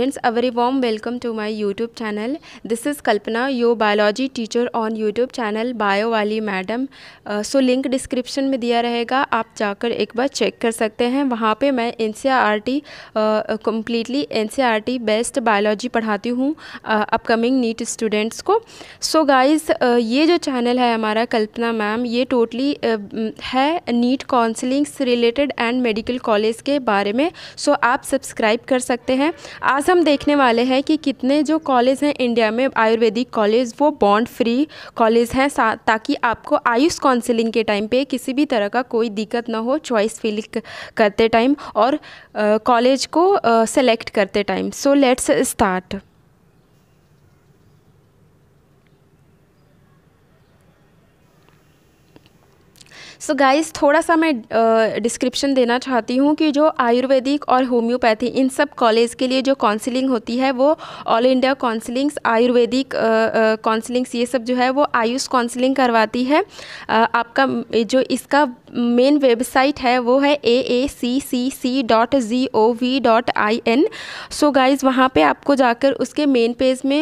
Friends, a very warm welcome to my YouTube channel This is Kalpana, your biology teacher on YouTube channel bio वाली madam so link description में दिया रहेगा आप जाकर एक बार check कर सकते हैं वहाँ पे मैं N C R T completely N C R T best biology पढ़ाती हूँ अपकमिंग नीट स्टूडेंट्स को सो so गाइस uh, ये जो चैनल है हमारा कल्पना मैम ये टोटली uh, mm, है NEET counsellings related and medical college के बारे में सो so आप सब्सक्राइब कर सकते हैं आज हम देखने वाले हैं कि कितने जो कॉलेज हैं इंडिया में आयुर्वेदिक कॉलेज वो बॉन्ड फ्री कॉलेज हैं ताकि आपको आयुष काउंसिलिंग के टाइम पे किसी भी तरह का कोई दिक्कत ना हो चॉइस फिल करते टाइम और कॉलेज को सेलेक्ट करते time so let's start so so guys थोड़ा सा मैं डिस्क्रिप्शन देना चाहती हूँ कि जो आयुर्वेदिक और होम्योपैथी इन सब कॉलेज के लिए जो काउंसलिंग होती है वो all India counsellings Ayurvedic counsellings ये सब जो है वो आयुष काउंसलिंग करवाती है uh, आपका जो इसका मेन वेबसाइट है वो है A A C C C dot G O V dot I N so guys वहाँ पे आपको जाकर उसके मेन पेज में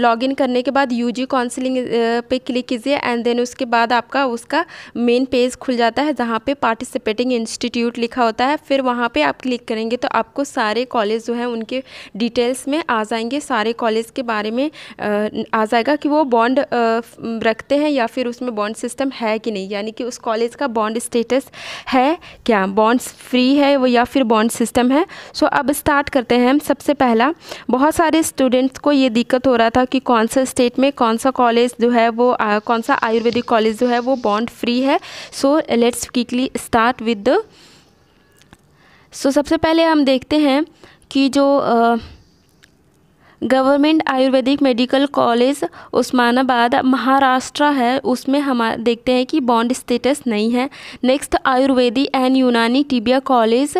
लॉगिन करने के बाद यू जी काउंसलिंग पे क्लिक कीजिए एंड देन उसके बाद आपका उसका मेन पेज खुल जाता है जहाँ पे पार्टिसिपेटिंग इंस्टीट्यूट लिखा होता है फिर वहाँ पे आप क्लिक करेंगे तो आपको सारे कॉलेज जो है उनके डिटेल्स में आ जाएंगे सारे कॉलेज के बारे में आ जाएगा कि वो बॉन्ड रखते हैं या फिर उसमें बॉन्ड सिस्टम है कि नहीं यानी कि उस कॉलेज का बॉन्ड स्टेटस है क्या बॉन्ड्स फ्री है वो या फिर बॉन्ड सिस्टम है सो अब स्टार्ट करते हैं हम सबसे पहला बहुत सारे स्टूडेंट्स को ये दिक्कत हो रहा था कि कौन सा स्टेट में कौन सा कॉलेज जो है वो आ, कौन सा आयुर्वेदिक कॉलेज जो है वो बॉन्ड फ्री है है so let's quickly start with the so सबसे पहले हम देखते हैं कि जो uh, government Ayurvedic medical college Osmanabad Maharashtra है उसमें हम देखते हैं कि बॉन्ड स्टेटस नहीं है next Ayurvedic and Unani Tibbia college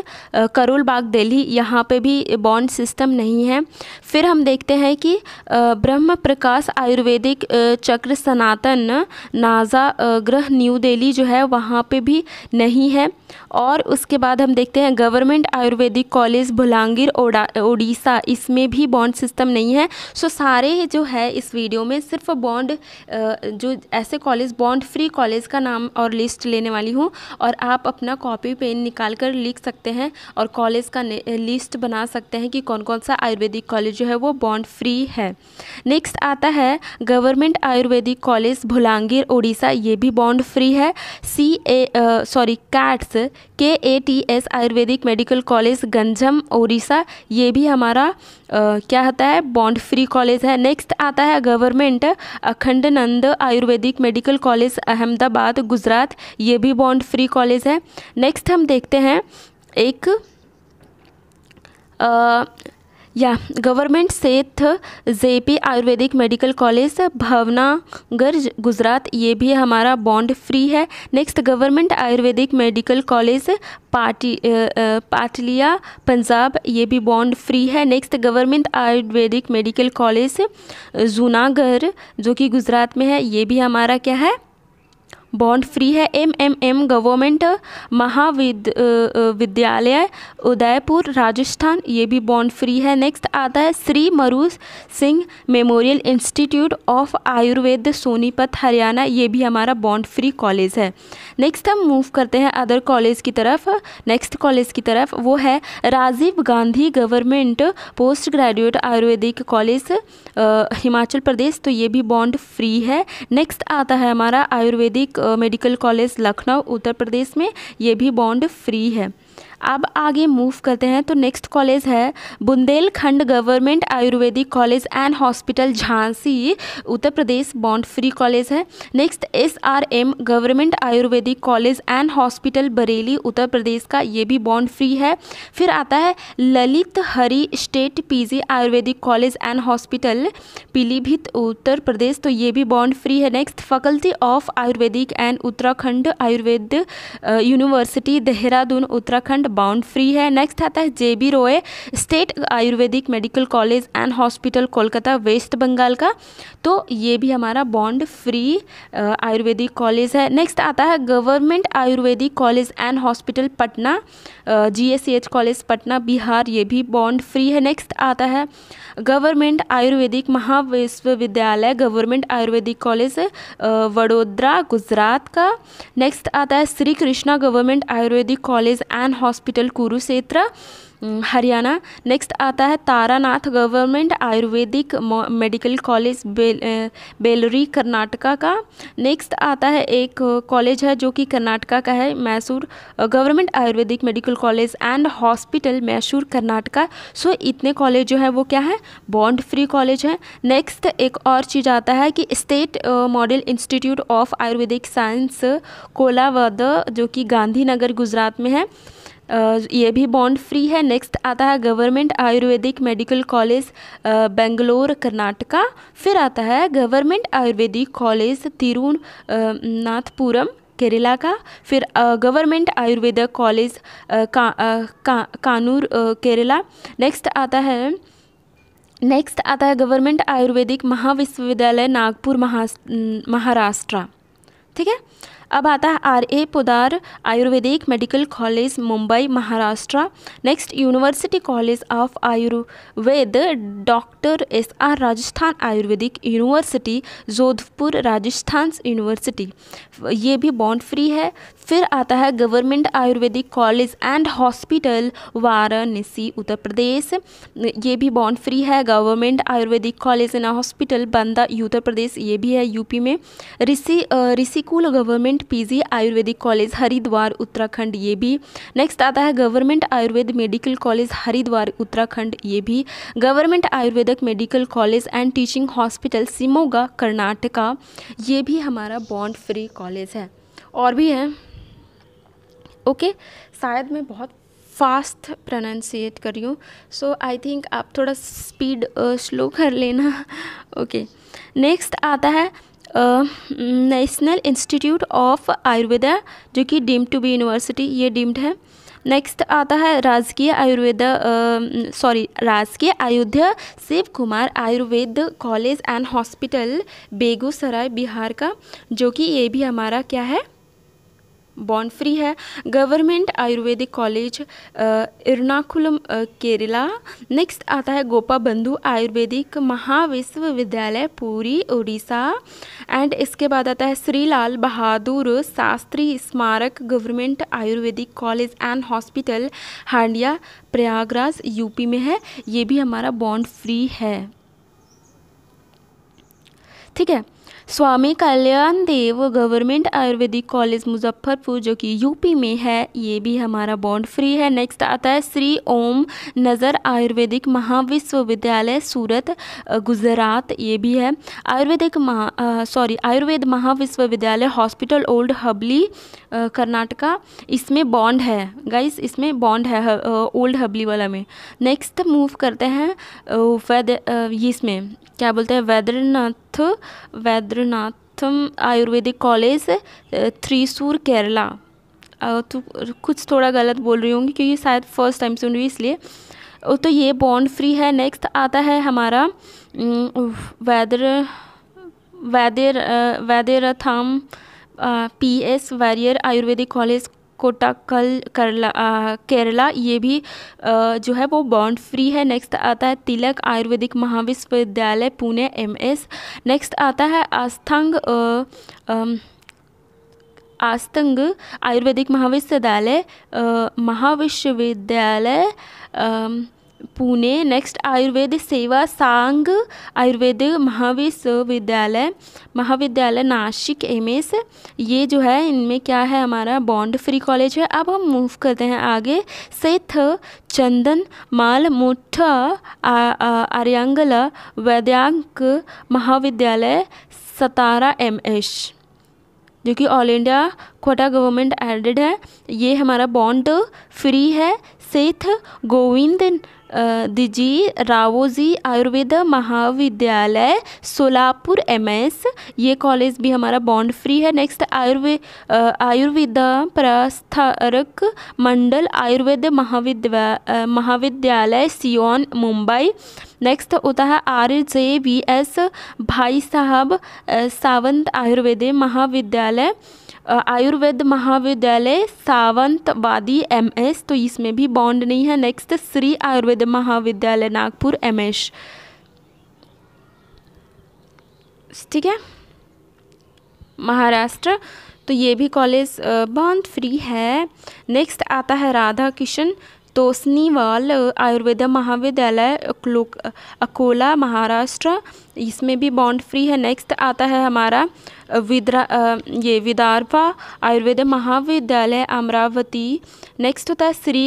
Karol Bagh Delhi यहाँ पे भी बॉन्ड सिस्टम नहीं है फिर हम देखते हैं कि ब्रह्म प्रकाश आयुर्वेदिक चक्र सनातन नाजा ग्रह न्यू दिल्ली जो है वहाँ पर भी नहीं है और उसके बाद हम देखते हैं गवर्नमेंट आयुर्वेदिक कॉलेज भुलांगीर ओडा ओडिशा इसमें भी बॉन्ड सिस्टम सिस्टम नहीं है सो सारे जो है इस वीडियो में सिर्फ बॉन्ड जो ऐसे कॉलेज बॉन्ड फ्री कॉलेज का नाम और लिस्ट लेने वाली हूँ और आप अपना कॉपी पेन निकाल कर लिख सकते हैं और कॉलेज का लिस्ट बना सकते हैं कि कौन कौन सा आयुर्वेदिक कॉलेज जो है वो बॉन्ड फ्री है नेक्स्ट आता है गवर्नमेंट आयुर्वेदिक कॉलेज भुलांगीर उड़ीसा ये भी बॉन्ड फ्री है सी ए sorry KATS K A T S ayurvedic medical college Ganjam Odisha ये भी हमारा आ, क्या होता है बॉन्ड फ्री कॉलेज है नेक्स्ट आता है government Akhandanand ayurvedic medical college Ahmedabad Gujarat ये भी बॉन्ड फ्री कॉलेज है नेक्स्ट हम देखते हैं एक आ, या government Seth J P ayurvedic medical college Bhavnagar Gujarat ये भी हमारा बॉन्ड फ्री है next government Ayurvedic medical college पाटी पाटलिया पंजाब ये भी बॉन्ड फ्री है next government Ayurvedic medical college Junagadh जो कि गुजरात में है ये भी हमारा क्या है बॉन्ड फ्री है एम एम एम गवर्नमेंट महाविद्यालय उदयपुर राजस्थान ये भी बॉन्ड फ्री है नेक्स्ट आता है Shri Maru Singh memorial institute of Ayurveda Sonipat Haryana ये भी हमारा बॉन्ड फ्री कॉलेज है नेक्स्ट हम मूव करते हैं अदर कॉलेज की तरफ नेक्स्ट कॉलेज की तरफ वो है Rajiv Gandhi government post graduate ayurvedic college Himachal Pradesh तो ये भी बॉन्ड फ्री है नेक्स्ट आता है हमारा आयुर्वेदिक मेडिकल कॉलेज लखनऊ उत्तर प्रदेश में ये भी बॉन्ड फ्री है अब आगे मूव करते हैं तो नेक्स्ट कॉलेज है Bundelkhand government Ayurvedic college and hospital Jhansi Uttar Pradesh bond free college है next S R M government Ayurvedic college and hospital Bareilly Uttar Pradesh का ये भी बॉन्ड फ्री है फिर आता है Lalit Hari state PG ayurvedic college and hospital Pilibhit Uttar Pradesh तो ये भी बॉन्ड फ्री है next faculty of ayurvedic and Uttarakhand Ayurveda university Dehradun Uttarakhand and bound free है नेक्स्ट आता है J B Roy state ayurvedic medical college and hospital Kolkata west Bengal का तो ये भी हमारा बॉन्ड फ्री आयुर्वेदिक कॉलेज है नेक्स्ट आता है government Ayurvedic college and hospital Patna G S C H college Patna Bihar ये भी बॉन्ड फ्री है नेक्स्ट आता है गवर्नमेंट आयुर्वेदिक महाविश्वविद्यालय गवर्नमेंट आयुर्वेदिक कॉलेज वडोदरा गुजरात का नेक्स्ट आता है Shri Krishna government Ayurvedic college and hospital Kurukshetra hmm, Haryana next आता है Taranath government Ayurvedic medical college बेल बेलरी कर्नाटका का नेक्स्ट आता है एक कॉलेज है जो कि कर्नाटका का है Mysore government Ayurvedic medical college and hospital Mysore Karnataka so इतने कॉलेज जो है वो क्या है बॉन्ड फ्री कॉलेज है नेक्स्ट एक और चीज़ आता है कि state model institute of ayurvedic science Kolawad जो कि गांधीनगर गुजरात में है ये भी बॉन्ड फ्री है नेक्स्ट आता है government Ayurvedic medical college Bangalore Karnataka फिर आता है गवर्नमेंट आयुर्वेदिक कॉलेज तिरुनाथपुरम केरला का फिर गवर्नमेंट आयुर्वेदिक कॉलेज का, का, कानूर केरला नेक्स्ट आता है नेक्स्ट आता है गवर्नमेंट आयुर्वेदिक महाविश्वविद्यालय नागपुर महा महाराष्ट्र ठीक है अब आता है R A Podar ayurvedic medical college Mumbai Maharashtra next university college of Ayurveda doctor S R Rajasthan ayurvedic university Jodhpur Rajasthan university ये भी बॉन्ड फ्री है फिर आता है government Ayurvedic college and hospital Varanasi Uttar Pradesh ये भी बॉन्ड फ्री है government Ayurvedic college and hospital Banda Uttar Pradesh ये भी है यूपी में Rishi Rishikul government government PG ayurvedic college Haridwar Uttarakhand ये भी नेक्स्ट आता है government Ayurveda medical college Haridwar Uttarakhand ये भी government ayurvedic medical college and teaching hospital Shimoga Karnataka ये भी हमारा बॉन्ड फ्री कॉलेज है और भी है ओके शायद मैं बहुत फास्ट प्रोनाउंसिएट रही हूँ सो आई थिंक आप थोड़ा स्पीड स्लो कर लेना ओके okay. नेक्स्ट आता है नेशनल इंस्टीट्यूट ऑफ आयुर्वेदा जो कि डीम्ड टू बी यूनिवर्सिटी ये डीम्ड है नेक्स्ट आता है राजकीय आयुर्वेदा सॉरी राजकीय Ayodhya Shiv Kumar Ayurveda college and hospital Begusarai Bihar का जो कि ये भी हमारा क्या है बॉन्ड फ्री है government Ayurvedic college Ernakulam Kerala next आता है गोपा बंधु आयुर्वेदिक महाविश्वविद्यालय पूरी उड़ीसा एंड इसके बाद आता है श्री लाल बहादुर शास्त्री स्मारक government Ayurvedic college and hospital Handia Prayagraj UP में है ये भी हमारा बॉन्ड फ्री है ठीक है स्वामी कल्याण देव गवर्नमेंट आयुर्वेदिक कॉलेज मुजफ्फरपुर जो कि यूपी में है ये भी हमारा बॉन्ड फ्री है नेक्स्ट आता है श्री ओम नज़र आयुर्वेदिक महाविश्वविद्यालय सूरत गुजरात ये भी है आयुर्वेदिक महा सॉरी आयुर्वेद महाविश्वविद्यालय हॉस्पिटल ओल्ड हबली कर्नाटका इसमें बॉन्ड है गाइस इसमें बॉन्ड है ओल्ड हबली वाला में नेक्स्ट मूव करते हैं वैद इसमें क्या बोलते हैं वैद्यनाथ नाथ वैद्यनाथम आयुर्वेदिक कॉलेज थ्रीसूर केरला तो कुछ थोड़ा गलत बोल रही होंगी क्योंकि शायद फर्स्ट टाइम सुन रही इसलिए तो ये बॉन्ड फ्री है नेक्स्ट आता है हमारा Vaidya Vaidya Vaidyaratnam P S Warrier ayurvedic college Kottakkal करला केरला ये भी आ, जो है वो बॉन्ड फ्री है नेक्स्ट आता है तिलक आयुर्वेदिक महाविश्वविद्यालय पुणे एमएस नेक्स्ट आता है आस्थंग आस्तंग आयुर्वेदिक महाविश्वविद्यालय महाविश्वविद्यालय पुणे नेक्स्ट आयुर्वेद सेवा सांग आयुर्वेद महाविश्वविद्यालय महाविद्यालय नासिक एम ये जो है इनमें क्या है हमारा बॉन्ड फ्री कॉलेज है अब हम मूव करते हैं आगे सेठ चंदन माल मुठ आर्यांगल वैद्यांक महाविद्यालय सतारा एम जो कि all India quota government aided है ये हमारा बॉन्ड फ्री है सेथ गोविंद दिजी रावोजी आयुर्वेद महाविद्यालय सोलापुर एम एस ये कॉलेज भी हमारा बॉन्ड फ्री है नेक्स्ट आयुर्वे आयुर्वेद प्रस्थारक मंडल आयुर्वेद महाविद्या महाविद्यालय सियोन मुंबई नेक्स्ट होता है आर जे वी एस भाई साहब सावंत आयुर्वेद महाविद्यालय आयुर्वेद महाविद्यालय सावंतवादी एम एस तो इसमें भी बॉन्ड नहीं है नेक्स्ट श्री आयुर्वेद महाविद्यालय नागपुर एम एस ठीक है महाराष्ट्र तो ये भी कॉलेज बॉन्ड फ्री है नेक्स्ट आता है राधा किशन तोसनीवाल आयुर्वेद महाविद्यालय अकोला महाराष्ट्र इसमें भी बॉन्ड फ्री है नेक्स्ट आता है हमारा विद्रा ये विदार्भा आयुर्वेद महाविद्यालय अमरावती नेक्स्ट होता है श्री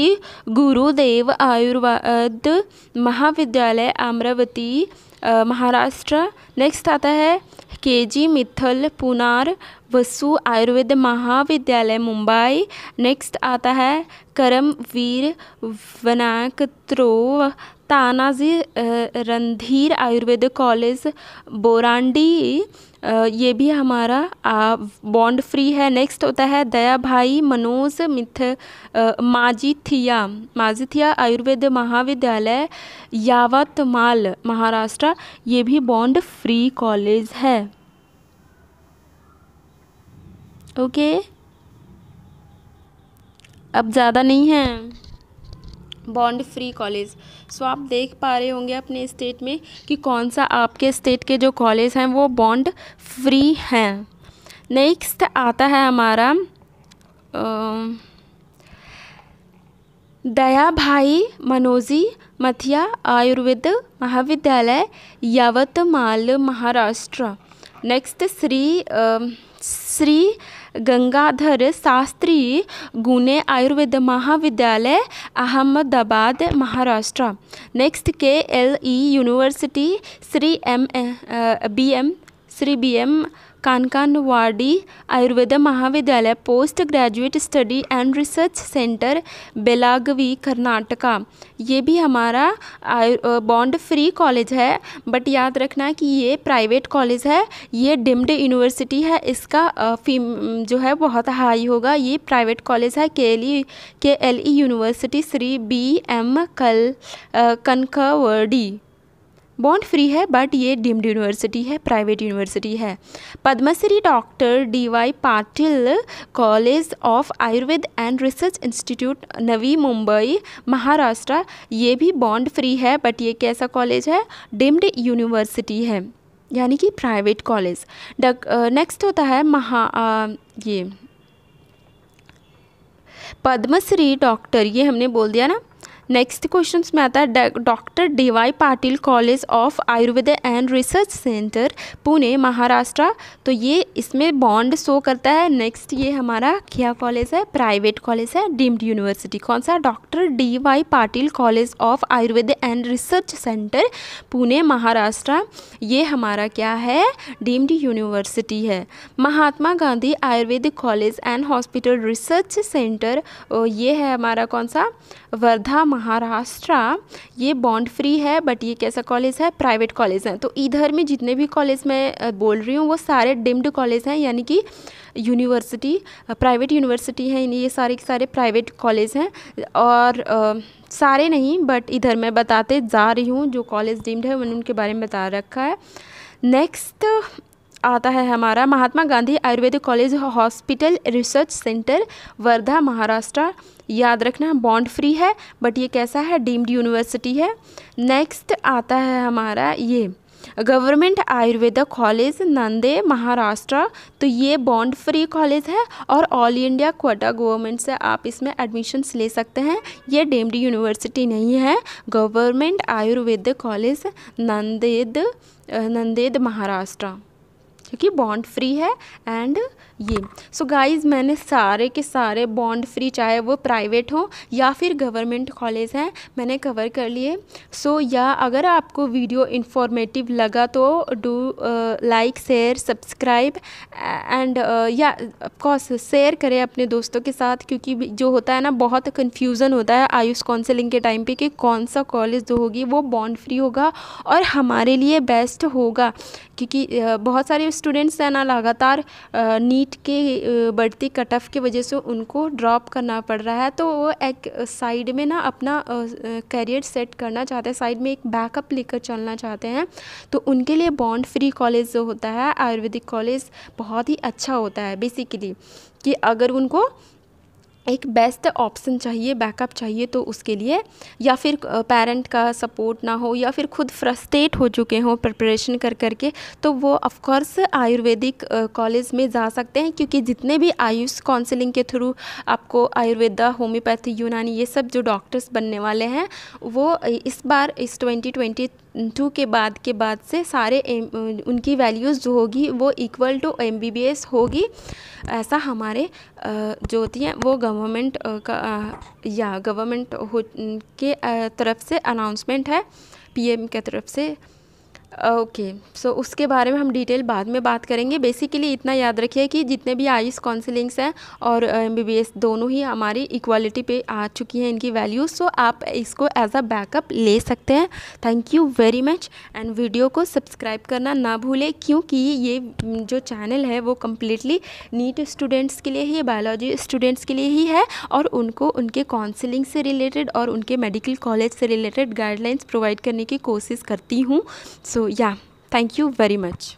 गुरुदेव आयुर्वेद महाविद्यालय अमरावती महाराष्ट्र नेक्स्ट आता है के जी मिथल पुनार वसु आयुर्वेद महाविद्यालय मुंबई नेक्स्ट आता है करमवीर वनाकत्रो तानाजी रणधीर आयुर्वेद कॉलेज बोरांडी ये भी हमारा बॉन्ड फ्री है नेक्स्ट होता है दया भाई मनोज मिथ माजिथिया माजिथिया आयुर्वेद महाविद्यालय यावतमाल महाराष्ट्र ये भी बॉन्ड फ्री कॉलेज है ओके okay? अब ज़्यादा नहीं है बॉन्ड फ्री कॉलेज सो आप देख पा रहे होंगे अपने स्टेट में कि कौन सा आपके स्टेट के जो कॉलेज हैं वो बॉन्ड फ्री हैं नेक्स्ट आता है हमारा दया भाई मनोजी मथिया आयुर्वेद महाविद्यालय यवतमाल महाराष्ट्र नेक्स्ट श्री श्री गंगाधर शास्त्री गुने आयुर्वेद महाविद्यालय Ahmedabad Maharashtra next K L E university Shri M B M Shri B M Kankanwadi Ayurveda महाविद्यालय post graduate study and research centre Belagavi Karnataka ये भी हमारा बॉन्ड फ्री कॉलेज है बट याद रखना कि ये प्राइवेट कॉलेज है ये डिम्ड यूनिवर्सिटी है इसका फीम जो है बहुत हाई होगा ये प्राइवेट कॉलेज है के L E K L E university Shri B M कल कनकवर्डी बॉन्ड फ्री है बट ये डीम्ड यूनिवर्सिटी है प्राइवेट यूनिवर्सिटी है Padmashri doctor D Y Patil college of Ayurveda and research institute Navi Mumbai Maharashtra ये भी बॉन्ड फ्री है बट ये कैसा कॉलेज है डीम्ड यूनिवर्सिटी है यानी कि प्राइवेट कॉलेज नेक्स्ट होता है महा आ, uh, ये पद्मश्री डॉक्टर ये हमने बोल दिया ना नेक्स्ट क्वेश्चन में आता है doctor D Y Patil college of Ayurveda and research centre Pune Maharashtra तो ये इसमें बॉन्ड शो करता है नेक्स्ट ये हमारा क्या कॉलेज है प्राइवेट कॉलेज है डीम्ड यूनिवर्सिटी कौन सा doctor D Y Patil college of Ayurveda and research centre Pune Maharashtra ये हमारा क्या है डीम्ड यूनिवर्सिटी है Mahatma Gandhi Ayurveda college and hospital research centre ये है हमारा कौन सा वर्धा महाराष्ट्र ये बॉन्ड फ्री है बट ये कैसा कॉलेज है प्राइवेट कॉलेज है तो इधर में जितने भी कॉलेज मैं बोल रही हूँ वो सारे डिम्ड कॉलेज हैं यानी कि यूनिवर्सिटी प्राइवेट यूनिवर्सिटी हैं ये सारे के सारे प्राइवेट कॉलेज हैं और आ, सारे नहीं बट इधर मैं बताते जा रही हूँ जो कॉलेज डिम्ड है मैंने उनके बारे में बता रखा है नेक्स्ट नेक्स्ट आता है हमारा Mahatma Gandhi ayurvedic college hospital research centre Wardha Maharashtra याद रखना बॉन्ड फ्री है बट ये कैसा है डीम्ड यूनिवर्सिटी है नेक्स्ट आता है हमारा ये गवर्नमेंट आयुर्वेदा कॉलेज नंदे महाराष्ट्र तो ये बॉन्ड फ्री कॉलेज है और ऑल इंडिया कोटा गवर्नमेंट से आप इसमें एडमिशन्स ले सकते हैं ये डेम्ड यूनिवर्सिटी नहीं है गवर्नमेंट आयुर्वेद कॉलेज नंदेद नंदेद महाराष्ट्र क्योंकि बॉन्ड फ्री है एंड ये सो so गाइस मैंने सारे के सारे बॉन्ड फ्री चाहे वो प्राइवेट हो या फिर गवर्नमेंट कॉलेज हैं मैंने कवर कर लिए सो so, या अगर आपको वीडियो इन्फॉर्मेटिव लगा तो do like share subscribe and या ऑफकोर्स शेयर करें अपने दोस्तों के साथ क्योंकि जो होता है ना बहुत कन्फ्यूज़न होता है आयुष काउंसिलिंग के टाइम पर कि कौन सा कॉलेज जो होगी वो बॉन्ड फ्री होगा और हमारे लिए बेस्ट होगा क्योंकि uh, बहुत सारे स्टूडेंट्स है ना लगातार नीट के बढ़ती कट ऑफ की वजह से उनको ड्रॉप करना पड़ रहा है तो वो एक साइड में ना अपना करियर सेट करना चाहते हैं साइड में एक बैकअप लेकर चलना चाहते हैं तो उनके लिए बॉन्ड फ्री कॉलेज जो होता है आयुर्वेदिक कॉलेज बहुत ही अच्छा होता है बेसिकली कि अगर उनको एक बेस्ट ऑप्शन चाहिए बैकअप चाहिए तो उसके लिए या फिर पेरेंट का सपोर्ट ना हो या फिर खुद फ्रस्ट्रेट हो चुके हों प्रिपरेशन कर करके तो वो ऑफ़ आयुर्वेदिक कॉलेज में जा सकते हैं क्योंकि जितने भी आयुष काउंसलिंग के थ्रू आपको आयुर्वेदा होम्योपैथी यूनानी ये सब जो डॉक्टर्स बनने वाले हैं वो इस बार इस ट्वेंटी ट्वेंटी टू के बाद के बाद से सारे एम उनकी वैल्यूज़ जो होगी वो equal to M B B S होगी ऐसा हमारे जो होती हैं वो गवर्नमेंट का या गवर्नमेंट के तरफ से अनाउंसमेंट है पी एम के तरफ से ओके okay, सो so उसके बारे में हम डिटेल बाद में बात करेंगे बेसिकली इतना याद रखिए कि जितने भी आयुष काउंसिलिंग्स हैं और एम uh, दोनों ही हमारी इक्वालिटी पे आ चुकी हैं इनकी वैल्यूज़ सो so आप इसको एज अ बैकअप ले सकते हैं thank you very much and video को सब्सक्राइब करना ना भूलें क्योंकि ये जो चैनल है वो कम्प्लीटली नीट स्टूडेंट्स के लिए ही बायोलॉजी स्टूडेंट्स के लिए ही है और उनको उनके काउंसिलिंग से रिलेटेड और उनके मेडिकल कॉलेज से रिलेटेड गाइडलाइंस प्रोवाइड करने की कोशिश करती हूँ सो so, so yeah thank you very much